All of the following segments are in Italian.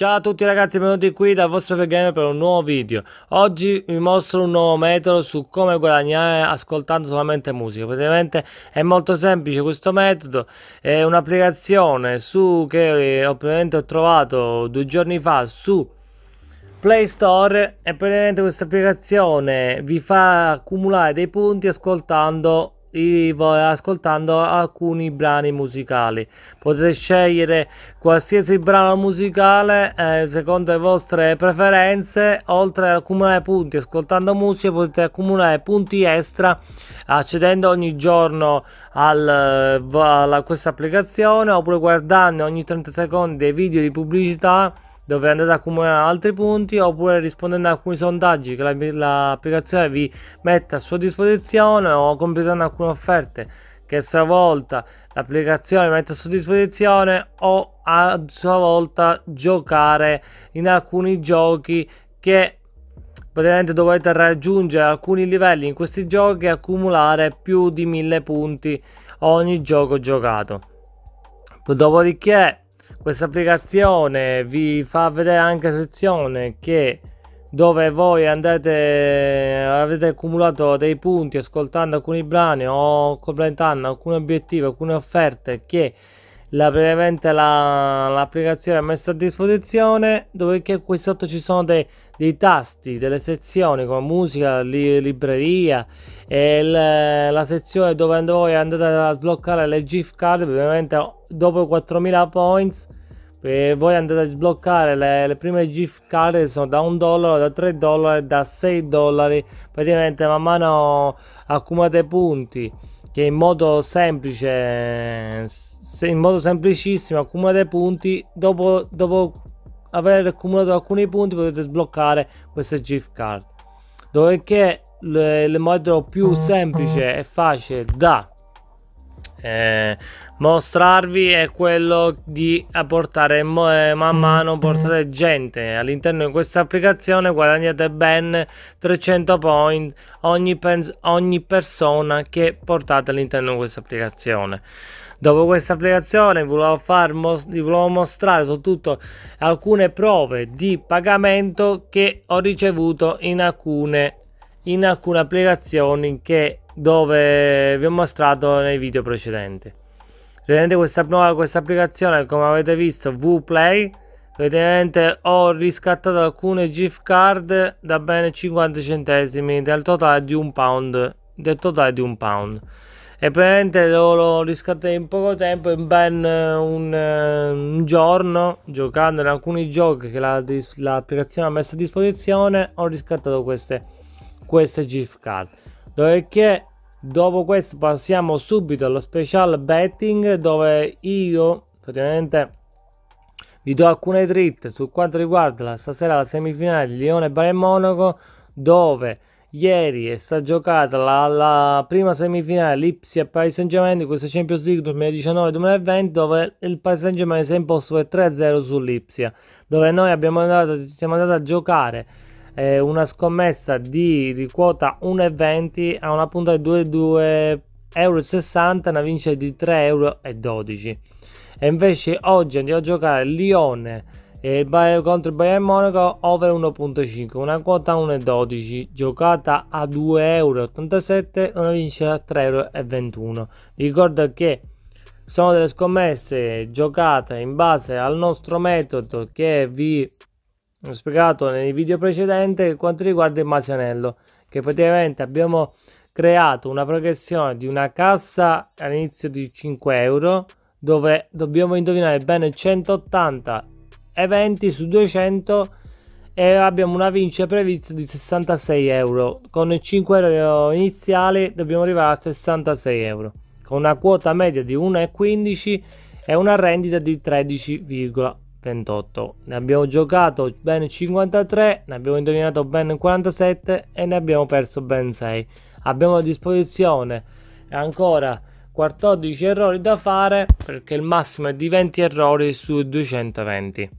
Ciao a tutti ragazzi, benvenuti qui dal vostro Gamer per un nuovo video. Oggi vi mostro un nuovo metodo su come guadagnare ascoltando solamente musica. Praticamente è molto semplice questo metodo, è un'applicazione su che eh, ho, ho trovato due giorni fa su Play Store e praticamente questa applicazione vi fa accumulare dei punti ascoltando ascoltando alcuni brani musicali potete scegliere qualsiasi brano musicale eh, secondo le vostre preferenze oltre ad accumulare punti ascoltando musica potete accumulare punti extra accedendo ogni giorno al, eh, a questa applicazione oppure guardando ogni 30 secondi dei video di pubblicità dove andate ad accumulare altri punti oppure rispondendo ad alcuni sondaggi che l'applicazione la, vi mette a sua disposizione o completando alcune offerte che a sua volta l'applicazione mette a sua disposizione o a sua volta giocare in alcuni giochi che praticamente dovete raggiungere alcuni livelli in questi giochi e accumulare più di 1000 punti ogni gioco giocato dopodiché questa applicazione vi fa vedere anche sezione che dove voi andate avete accumulato dei punti ascoltando alcuni brani o completando alcuni obiettivi alcune offerte che la, l'applicazione ha messo a disposizione dove qui sotto ci sono dei dei tasti delle sezioni come musica, li, libreria e l, la sezione dove voi andate a sbloccare le gift card ovviamente dopo 4000 points e voi andate a sbloccare le, le prime gift card che sono da 1 dollaro, da 3 dollari, da 6 dollari praticamente man mano accumulate punti che in modo semplice in modo semplicissimo accumulate punti dopo, dopo aver accumulato alcuni punti potete sbloccare queste gift card dopodiché il modo più mm, semplice mm. e facile da eh, mostrarvi è quello di portare eh, man mano portate gente all'interno di questa applicazione guadagnate ben 300 point ogni, pers ogni persona che portate all'interno di questa applicazione dopo questa applicazione volevo, far mos volevo mostrare soprattutto alcune prove di pagamento che ho ricevuto in alcune, in alcune applicazioni che dove vi ho mostrato nei video precedenti. Vedete questa nuova questa applicazione, come avete visto, Vplay, praticamente ho riscattato alcune gift card da ben 50 centesimi del totale di un pound, del totale di un pound. E praticamente l'ho riscattato in poco tempo, in ben eh, un, eh, un giorno, giocando in alcuni giochi che l'applicazione la, ha messo a disposizione, ho riscattato queste, queste gift card. Dopodiché Dopo questo passiamo subito allo special betting dove io praticamente vi do alcune dritte su quanto riguarda la stasera la semifinale di Lione Bari e Monaco dove ieri è stata giocata la, la prima semifinale Lipsia e Paris Saint Germain di questa Champions League 2019-2020 dove il Paris Saint Germain si è imposto per 3-0 sull'Ipsia dove noi abbiamo andato, siamo andati a giocare eh, una scommessa di, di quota 1,20 a una punta di 2,2 euro e una vincita di 3,12 euro e invece oggi andiamo a giocare Lione eh, contro il Bayern Monaco over 1.5 una quota 1.12 giocata a 2,87 euro una vincita a 3,21 euro ricordo che sono delle scommesse giocate in base al nostro metodo che vi ho spiegato nel video precedente quanto riguarda il masianello che praticamente abbiamo creato una progressione di una cassa all'inizio di 5 euro dove dobbiamo indovinare bene 180 eventi su 200 e abbiamo una vincita prevista di 66 euro con 5 euro iniziali dobbiamo arrivare a 66 euro con una quota media di 1,15 e una rendita di 13,8 28 ne abbiamo giocato ben 53 ne abbiamo indovinato ben 47 e ne abbiamo perso ben 6 abbiamo a disposizione ancora 14 errori da fare perché il massimo è di 20 errori su 220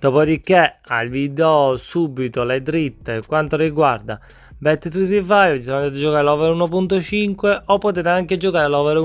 dopodiché al video subito le dritte quanto riguarda Bet365 se volete giocare l'over 1.5 o potete anche giocare l'over,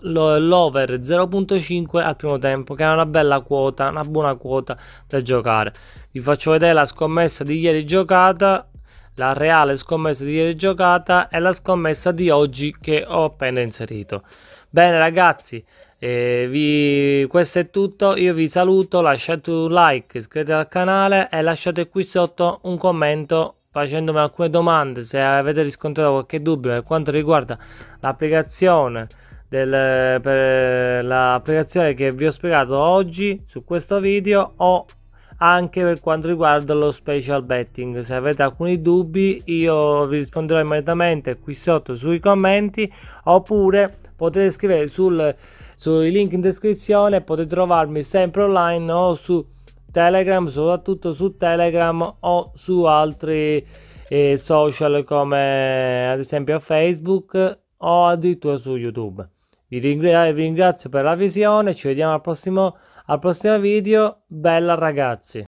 l'over 0.5 al primo tempo che è una bella quota, una buona quota da giocare. Vi faccio vedere la scommessa di ieri giocata, la reale scommessa di ieri giocata e la scommessa di oggi che ho appena inserito. Bene ragazzi, eh, vi... questo è tutto, io vi saluto, lasciate un like, iscrivetevi al canale e lasciate qui sotto un commento facendomi alcune domande se avete riscontrato qualche dubbio per quanto riguarda l'applicazione del, per l'applicazione che vi ho spiegato oggi su questo video o anche per quanto riguarda lo special betting se avete alcuni dubbi io vi risponderò immediatamente qui sotto sui commenti oppure potete scrivere sul, sui link in descrizione potete trovarmi sempre online o su Telegram, soprattutto su Telegram o su altri eh, social come ad esempio Facebook o addirittura su YouTube. Vi, ringra vi ringrazio per la visione, ci vediamo al prossimo, al prossimo video, bella ragazzi!